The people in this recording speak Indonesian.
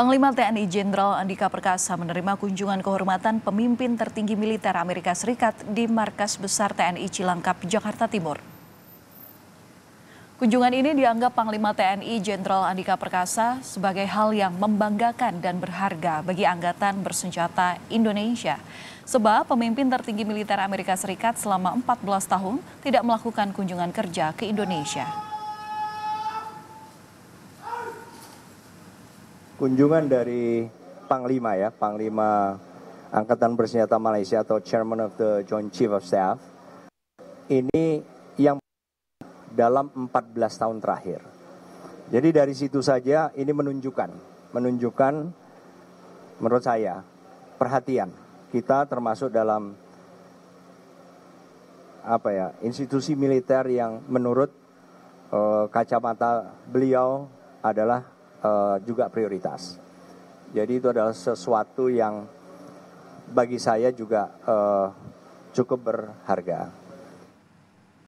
Panglima TNI Jenderal Andika Perkasa menerima kunjungan kehormatan pemimpin tertinggi militer Amerika Serikat di markas besar TNI Cilangkap, Jakarta Timur. Kunjungan ini dianggap Panglima TNI Jenderal Andika Perkasa sebagai hal yang membanggakan dan berharga bagi angkatan bersenjata Indonesia. Sebab pemimpin tertinggi militer Amerika Serikat selama 14 tahun tidak melakukan kunjungan kerja ke Indonesia. kunjungan dari Panglima ya, Panglima Angkatan Bersenjata Malaysia atau Chairman of the Joint Chief of Staff. Ini yang dalam 14 tahun terakhir. Jadi dari situ saja ini menunjukkan, menunjukkan menurut saya perhatian kita termasuk dalam apa ya institusi militer yang menurut uh, kacamata beliau adalah uh, juga prioritas. Jadi itu adalah sesuatu yang bagi saya juga uh, cukup berharga.